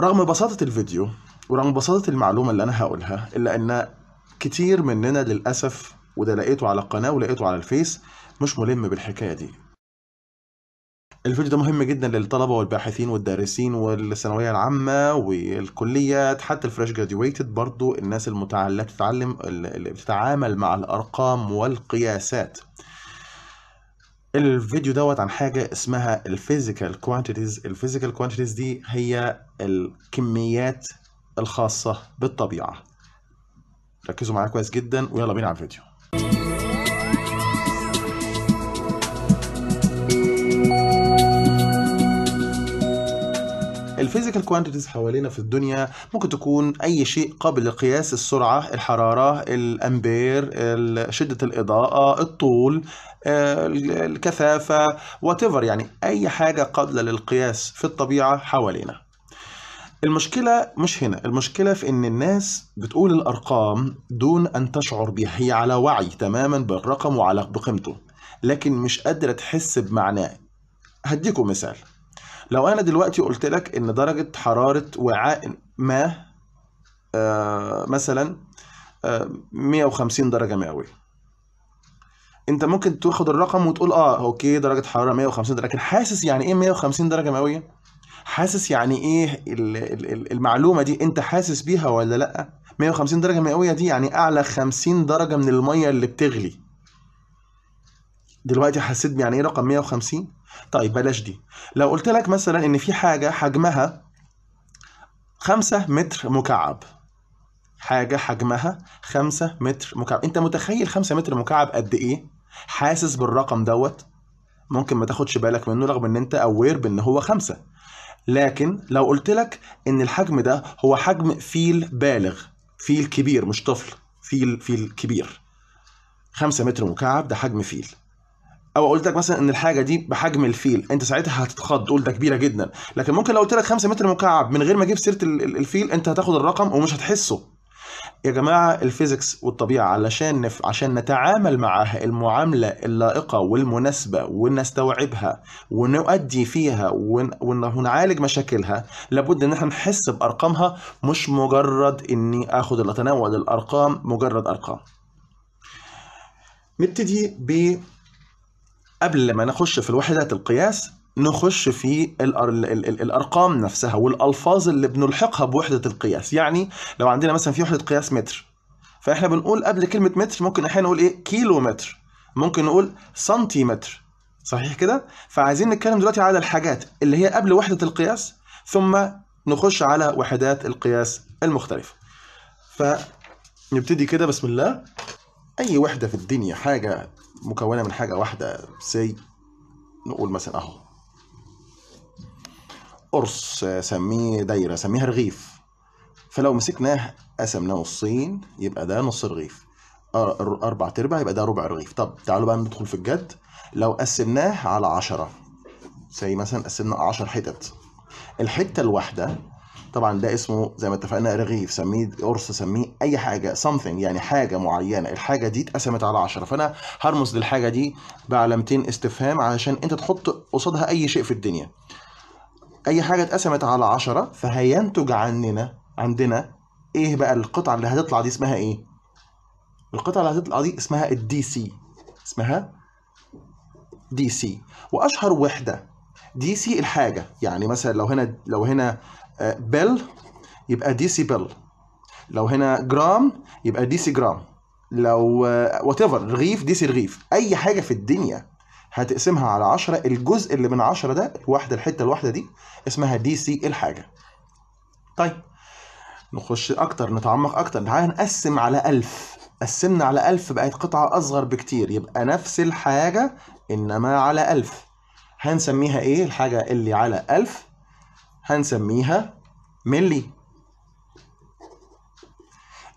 رغم بساطة الفيديو ورغم بساطة المعلومة اللي أنا هقولها إلا أن كتير مننا للأسف وده لقيته على القناة ولقيته على الفيس مش ملم بالحكاية دي الفيديو ده مهم جدا للطلبة والباحثين والدارسين والثانوية العامة والكليات حتى الفريش جراديويتد برضو الناس المتعلمة بتتعلم اللي بتتعامل مع الأرقام والقياسات الفيديو دوت عن حاجه اسمها الفيزيكال كوانتيتيز الفيزيكال كوانتيتيز دي هي الكميات الخاصه بالطبيعه ركزوا معايا كويس جدا ويلا بينا على الفيديو الفيزيكال كوانتيتيز حوالينا في الدنيا ممكن تكون اي شيء قابل لقياس السرعه الحراره الامبير شده الاضاءه الطول الكثافه وات يعني اي حاجه قابله للقياس في الطبيعه حوالينا المشكلة مش هنا المشكلة في إن الناس بتقول الأرقام دون أن تشعر بها هي على وعي تماما بالرقم وعلى بقيمته لكن مش قادرة تحس بمعناه هديكم مثال لو انا دلوقتي قلت لك ان درجه حراره وعاء ما آه مثلا آه 150 درجه مئويه انت ممكن تاخد الرقم وتقول اه اوكي درجه حراره 150 درجه لكن حاسس يعني ايه 150 درجه مئويه حاسس يعني ايه المعلومه دي انت حاسس بيها ولا لا 150 درجه مئويه دي يعني اعلى 50 درجه من الميه اللي بتغلي دلوقتي حسيت يعني ايه رقم 150 طيب بلاش دي لو قلت لك مثلا ان في حاجه حجمها 5 متر مكعب حاجه حجمها 5 متر مكعب انت متخيل 5 متر مكعب قد ايه حاسس بالرقم دوت ممكن ما تاخدش بالك منه رغم ان انت اوير بان هو خمسة لكن لو قلت لك ان الحجم ده هو حجم فيل بالغ فيل كبير مش طفل فيل فيل كبير خمسة متر مكعب ده حجم فيل او قلت لك مثلا ان الحاجه دي بحجم الفيل انت ساعتها هتتخض تقول ده كبيره جدا لكن ممكن لو قلت لك 5 متر مكعب من غير ما اجيب سيره الفيل انت هتاخد الرقم ومش هتحسه يا جماعه الفيزيكس والطبيعه علشان نف... عشان نتعامل معاها المعامله اللائقه والمناسبه ونستوعبها ونؤدي فيها ون... ونعالج مشاكلها لابد ان احنا نحس بارقامها مش مجرد اني اخد اللي اتناول الارقام مجرد ارقام نبتدي ب قبل ما نخش في الوحدات القياس نخش في الارقام نفسها والالفاظ اللي بنلحقها بوحده القياس يعني لو عندنا مثلا في وحده قياس متر فاحنا بنقول قبل كلمه متر ممكن احيانا نقول ايه كيلو متر ممكن نقول سنتيمتر صحيح كده فعايزين نتكلم دلوقتي على الحاجات اللي هي قبل وحده القياس ثم نخش على وحدات القياس المختلفه فنبتدي كده بسم الله اي وحده في الدنيا حاجه مكونه من حاجه واحده سي نقول مثلا اهو قرص سميه دايره سميها رغيف فلو مسكناه قسمناه نصين يبقى ده نص رغيف أربع تربع يبقى ده ربع رغيف طب تعالوا بقى ندخل في الجد لو قسمناه على عشرة زي مثلا قسمنا عشر حتت الحتة الواحدة طبعا ده اسمه زي ما اتفقنا رغيف سميه قرص سميه اي حاجه something يعني حاجه معينه الحاجه دي اتقسمت على 10 فانا هرمز للحاجه دي بعلامتين استفهام علشان انت تحط قصادها اي شيء في الدنيا اي حاجه اتقسمت على 10 فهينتج عننا عندنا ايه بقى القطعه اللي هتطلع دي اسمها ايه القطعه اللي هتطلع دي اسمها الدي سي اسمها دي سي واشهر وحده دي سي الحاجه يعني مثلا لو هنا لو هنا بل يبقى بل لو هنا جرام يبقى ديسي جرام لو وات ايفر رغيف ديسي رغيف اي حاجه في الدنيا هتقسمها على 10 الجزء اللي من 10 ده الواحده الحته الواحده دي اسمها دي سي الحاجه طيب نخش اكتر نتعمق اكتر تعالى نقسم على 1000 قسمنا على 1000 بقت قطعه اصغر بكتير يبقى نفس الحاجه انما على 1000 هنسميها ايه الحاجه اللي على 1000 هنسميها ملي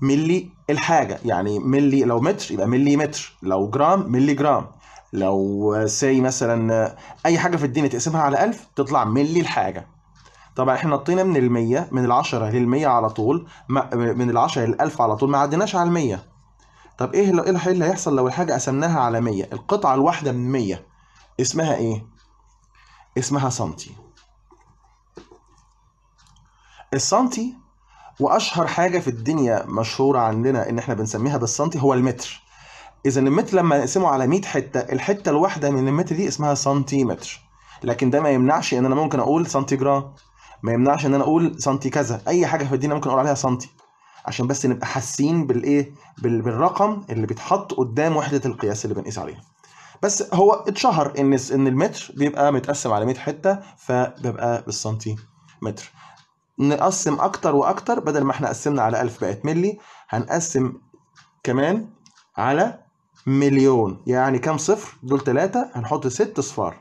ملي الحاجة يعني ملي لو متر يبقى ملي متر لو جرام ملي جرام لو ساي مثلا أي حاجة في الدنيا تقسمها على ألف تطلع ملي الحاجة طبعا احنا نطينا من المية من العشرة للمية على طول من العشرة للألف على طول ما عديناش على المية طب ايه إيه, ايه اللي هيحصل لو الحاجة قسمناها على مية القطعة الواحدة من مية اسمها ايه؟ اسمها سنتي السنتي واشهر حاجه في الدنيا مشهوره عندنا ان احنا بنسميها بالسنتي هو المتر اذا المتر لما نقسمه على 100 حته الحته الواحده من المتر دي اسمها سنتيمتر لكن ده ما يمنعش ان انا ممكن اقول سنتيجرام ما يمنعش ان انا اقول سنتي كذا اي حاجه في الدنيا ممكن اقول عليها سنتي عشان بس نبقى حاسين بالايه بالرقم اللي بيتحط قدام وحده القياس اللي بنقيس عليها بس هو اتشهر ان ان المتر بيبقى متقسم على 100 حته فبيبقى بالسنتي متر نقسم اكتر واكتر بدل ما احنا قسمنا على 1000 بقت ملي هنقسم كمان على مليون يعني كام صفر دول تلاتة هنحط ست صفار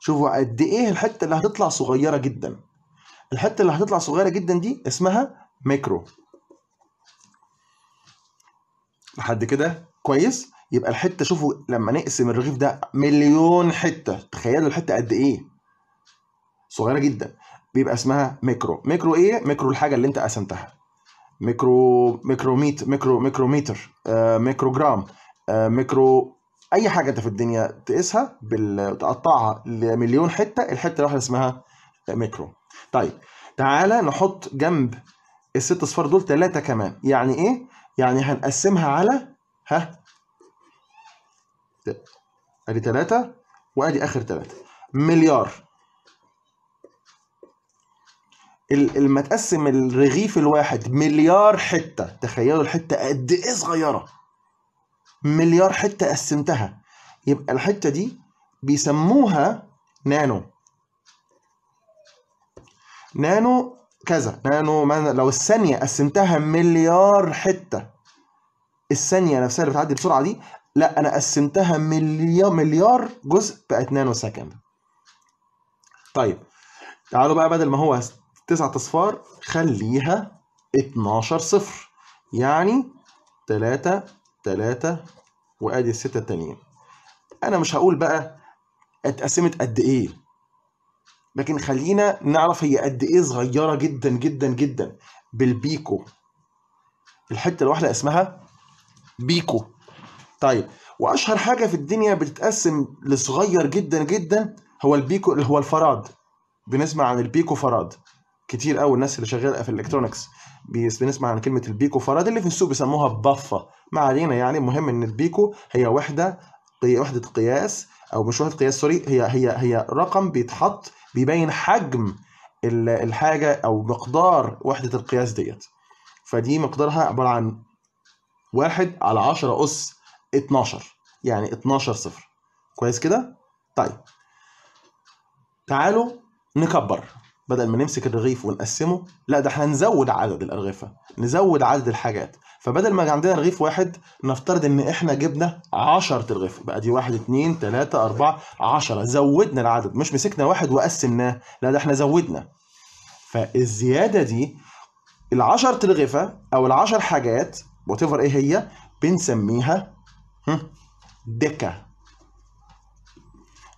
شوفوا قد ايه الحتة اللي هتطلع صغيرة جدا الحتة اللي هتطلع صغيرة جدا دي اسمها ميكرو لحد كده كويس يبقى الحتة شوفوا لما نقسم الرغيف ده مليون حتة تخيلوا الحتة قد ايه صغيرة جدا بيبقى اسمها ميكرو ميكرو ايه ميكرو الحاجه اللي انت قسمتها ميكرو ميكروميت ميكرو ميكروميتر آه جرام آه ميكرو اي حاجه انت في الدنيا تقيسها بال... تقطعها لمليون حته الحته الواحده اسمها ميكرو طيب تعالى نحط جنب الست اصفار دول ثلاثه كمان يعني ايه يعني هنقسمها على ها ادي ثلاثه وادي اخر ثلاثه مليار لما تقسم الرغيف الواحد مليار حتة تخيلوا الحتة قد إيه صغيرة مليار حتة قسمتها يبقى الحتة دي بيسموها نانو نانو كذا نانو لو الثانية قسمتها مليار حتة الثانية نفسها اللي بتعدي بسرعة دي لا أنا قسمتها مليار مليار جزء بقت نانو سكند طيب تعالوا بقى بدل ما هو تسعة اصفار خليها 12 صفر يعني تلاتة تلاتة وادي الستة التانيين انا مش هقول بقى اتقسمت قد ايه لكن خلينا نعرف هي قد ايه صغيره جدا جدا جدا بالبيكو الحته الواحده اسمها بيكو طيب واشهر حاجه في الدنيا بتتقسم لصغير جدا جدا هو البيكو اللي هو الفراد بنسمع عن البيكو فراد كتير قوي الناس اللي شغاله في الالكترونكس بنسمع عن كلمه البيكو فراد اللي في السوق بيسموها بافه ما علينا يعني المهم ان البيكو هي وحده وحده قياس او مش وحده قياس سوري هي هي هي رقم بيتحط بيبين حجم الحاجه او مقدار وحده القياس ديت فدي مقدارها عباره عن واحد على 10 اس 12 يعني 12 صفر كويس كده طيب تعالوا نكبر بدل ما نمسك الرغيف ونقسمه لا ده احنا نزود عدد الأرغفة نزود عدد الحاجات فبدل ما عندنا رغيف واحد نفترض ان احنا جبنا 10 رغيف بقى دي 1 2 3 4 10 زودنا العدد مش مسكنا واحد وقسمناه لا ده احنا زودنا فالزيادة دي ال 10 رغيفة او ال 10 حاجات وات ايه هي بنسميها دكة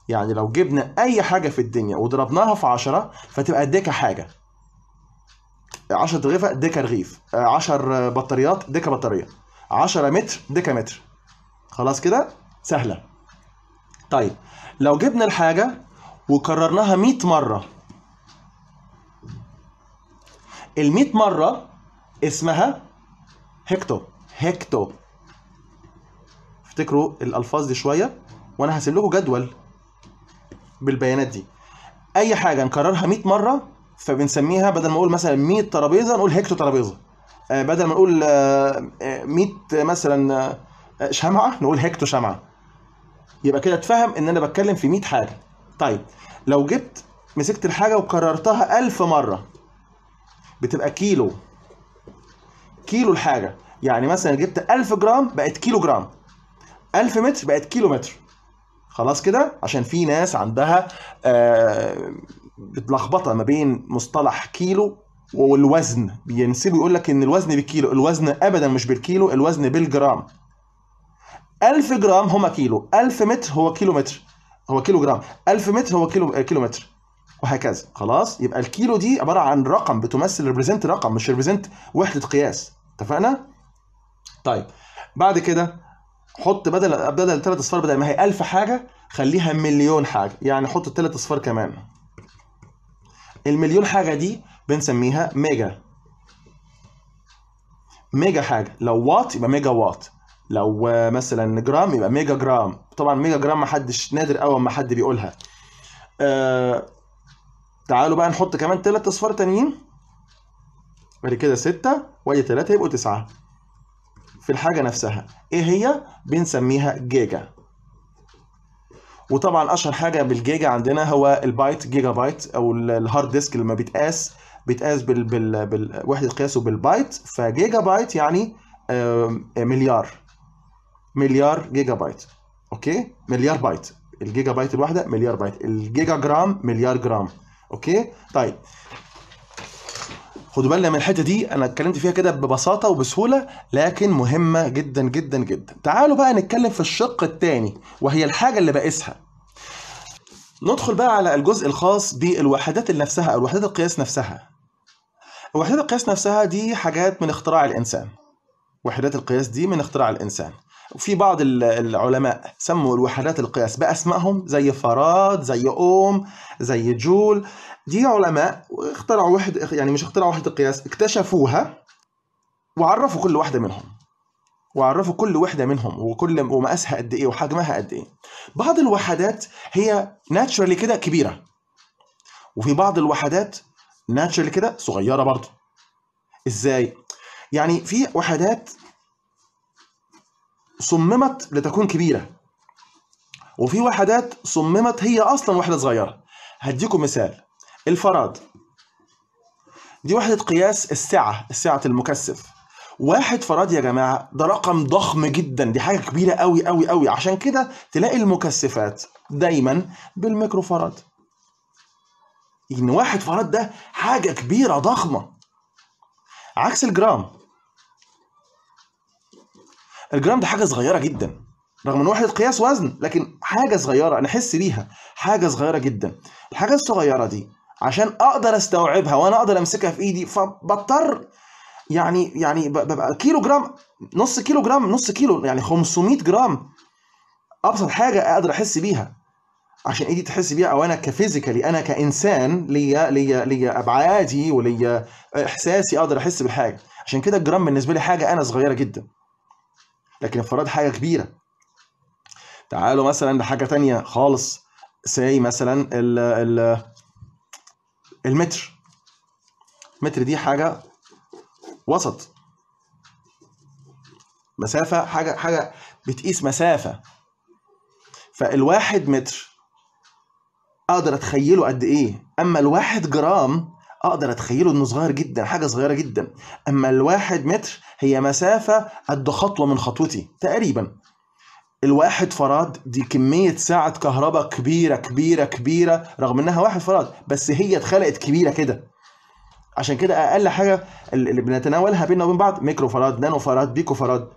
يعني لو جبنا اي حاجه في الدنيا وضربناها في 10 فتبقى ديكا إيه حاجه 10 رغيفه ديكا إيه رغيف 10 بطاريات ديكا إيه بطاريه 10 متر ديكا متر خلاص كده سهله طيب لو جبنا الحاجه وكررناها 100 مره ال 100 مره اسمها هكتو هكتو افتكروا الالفاظ دي شويه وانا هسيب لكم جدول بالبيانات دي اي حاجه نكررها 100 مره فبنسميها بدل ما اقول مثلا 100 ترابيزه نقول هكتو ترابيزه آه، بدل ما نقول 100 آه، آه، مثلا شمعه نقول هكتو شمعه يبقى كده اتفهم ان انا بتكلم في 100 حاجه طيب لو جبت مسكت الحاجه وكررتها 1000 مره بتبقى كيلو كيلو الحاجه يعني مثلا جبت 1000 جرام بقت كيلو جرام 1000 متر بقت كيلو متر خلاص كده عشان في ناس عندها بتلخبطه آه، ما بين مصطلح كيلو والوزن بينسبوا يقول لك ان الوزن بالكيلو الوزن ابدا مش بالكيلو الوزن بالجرام 1000 جرام هما كيلو 1000 متر هو كيلو متر هو آه، كيلو جرام 1000 متر هو كيلو كيلو متر وهكذا خلاص يبقى الكيلو دي عباره عن رقم بتمثل ريبريزنت رقم مش ريبريزنت وحده قياس اتفقنا طيب بعد كده حط بدل بدل ثلاث اصفار بدل ما هي 1000 حاجه خليها مليون حاجه يعني حط الثلاث اصفار كمان المليون حاجه دي بنسميها ميجا ميجا حاجه لو وات يبقى ميجا وات لو مثلا جرام يبقى ميجا جرام طبعا ميجا جرام ما حدش نادر قوي ما حد بيقولها آه تعالوا بقى نحط كمان ثلاث اصفار تانيين بعد كده ستة وادي ثلاثة يبقوا تسعة في الحاجة نفسها إيه هي؟ بنسميها جيجا وطبعا أشهر حاجة بالجيجا عندنا هو البايت جيجا بايت أو الهارد ديسك لما بيتقاس بيتقاس بال... بال... بالوحدة قياسه بالبايت فجيجا بايت يعني مليار مليار جيجا بايت أوكي مليار بايت الجيجا بايت الواحدة مليار بايت الجيجا جرام مليار جرام أوكي طيب خدوا بالنا من الحته دي انا اتكلمت فيها كده ببساطه وبسهوله لكن مهمه جدا جدا جدا تعالوا بقى نتكلم في الشق الثاني وهي الحاجه اللي بقيسها ندخل بقى على الجزء الخاص بالوحدات نفسها او وحدات القياس نفسها وحدات القياس نفسها دي حاجات من اختراع الانسان وحدات القياس دي من اختراع الانسان وفي بعض العلماء سموا الوحدات القياس بأسمائهم زي فراد زي أوم زي جول دي علماء اخترعوا وحدة يعني مش اخترعوا وحدة قياس اكتشفوها وعرفوا كل واحدة منهم وعرفوا كل وحدة منهم وكل ومقاسها قد إيه وحجمها قد إيه بعض الوحدات هي ناتشرالي كده كبيرة وفي بعض الوحدات ناتشرالي كده صغيرة برضه إزاي؟ يعني في وحدات صممت لتكون كبيره وفي وحدات صممت هي اصلا وحده صغيره هديكم مثال الفراد دي وحده قياس السعه سعه المكثف واحد فراد يا جماعه ده رقم ضخم جدا دي حاجه كبيره قوي قوي قوي عشان كده تلاقي المكثفات دايما بالميكرو فراد ان واحد فراد ده حاجه كبيره ضخمه عكس الجرام الجرام ده حاجه صغيره جدا رغم ان وحده قياس وزن لكن حاجه صغيره نحس بيها حاجه صغيره جدا الحاجه الصغيره دي عشان اقدر استوعبها وانا اقدر امسكها في ايدي فبضطر يعني يعني ببقى كيلو جرام نص كيلو جرام نص كيلو يعني 500 جرام ابسط حاجه اقدر احس بيها عشان ايدي تحس بيها او انا كفيزيكالي انا كانسان ليا ليا ليا ابعادي وليا احساسي اقدر احس بالحاجه عشان كده الجرام بالنسبه لي حاجه انا صغيره جدا لكن الانفراد حاجه كبيره تعالوا مثلا لحاجه تانية خالص ساي مثلا ال ال المتر المتر دي حاجه وسط مسافه حاجه حاجه بتقيس مسافه فالواحد متر اقدر اتخيله قد ايه اما الواحد جرام اقدر اتخيله انه صغير جدا حاجه صغيره جدا اما الواحد متر هي مسافة قد خطوة من خطوتي تقريبا الواحد فراد دي كمية ساعة كهرباء كبيرة كبيرة كبيرة رغم انها واحد فراد بس هي اتخلقت كبيرة كده عشان كده اقل حاجة اللي بنتناولها بينا وبين بعض ميكرو فراد نانو فراد بيكو فراد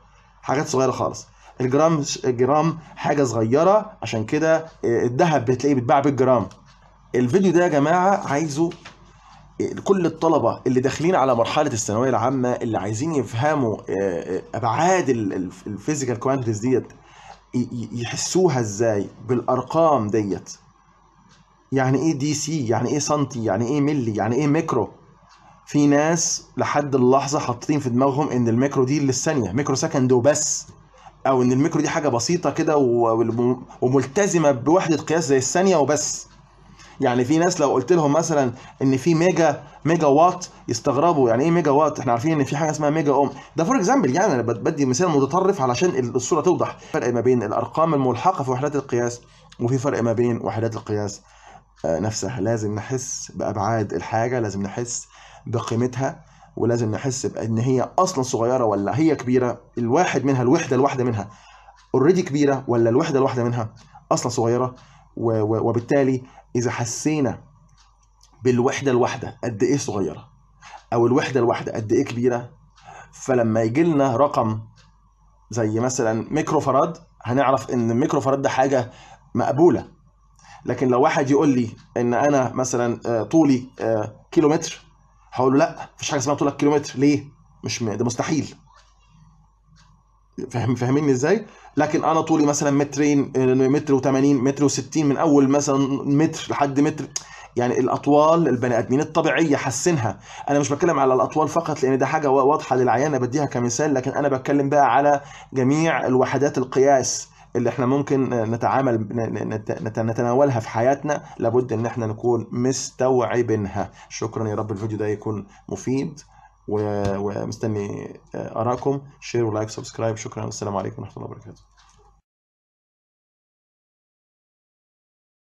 حاجات صغيرة خالص الجرام جرام حاجة صغيرة عشان كده آه، الذهب بتلاقيه بيتباع بالجرام الفيديو ده يا جماعة عايزه كل الطلبة اللي داخلين على مرحلة الثانوية العامة اللي عايزين يفهموا آه، آه، أبعاد الفيزيكال كوانتيتيز ديت يحسوها ازاي بالأرقام ديت يعني ايه دي سي يعني ايه سنتي يعني ايه ملي يعني ايه ميكرو في ناس لحد اللحظة حاطين في دماغهم ان الميكرو دي للثانية ميكرو سكند وبس او ان الميكرو دي حاجة بسيطة كده وملتزمة بوحدة قياس زي الثانية وبس يعني في ناس لو قلت لهم مثلا ان في ميجا ميجا وات يستغربوا يعني ايه ميجا وات احنا عارفين ان في حاجه اسمها ميجا اوم ده فور اكزامبل يعني انا بدي مثال متطرف علشان الصوره توضح فرق ما بين الارقام الملحقه في وحدات القياس وفي فرق ما بين وحدات القياس آه، نفسها لازم نحس بابعاد الحاجه لازم نحس بقيمتها ولازم نحس بان هي اصلا صغيره ولا هي كبيره الواحد منها الوحده الواحده منها اوريدي كبيره ولا الوحده الواحده منها اصلا صغيره وبالتالي إذا حسينا بالوحدة الواحدة قد إيه صغيرة أو الوحدة الواحدة قد إيه كبيرة فلما يجي لنا رقم زي مثلا ميكرو فراد هنعرف إن الميكرو فراد ده حاجة مقبولة لكن لو واحد يقول لي إن أنا مثلا آه، طولي آه، كيلومتر هقول له لا مفيش حاجة اسمها طولك كيلومتر ليه؟ مش ده مستحيل فاهم فاهميني ازاي لكن انا طولي مثلا مترين متر و80 متر و60 من اول مثلا متر لحد متر يعني الاطوال البني ادمين الطبيعيه حسنها انا مش بتكلم على الاطوال فقط لان ده حاجه واضحه للعيان بديها كمثال لكن انا بتكلم بقى على جميع الوحدات القياس اللي احنا ممكن نتعامل نتناولها في حياتنا لابد ان احنا نكون مستوعبينها شكرا يا رب الفيديو ده يكون مفيد ومستني آه، ارائكم شير ولايك سبسكرايب شكرا والسلام عليكم ورحمه الله وبركاته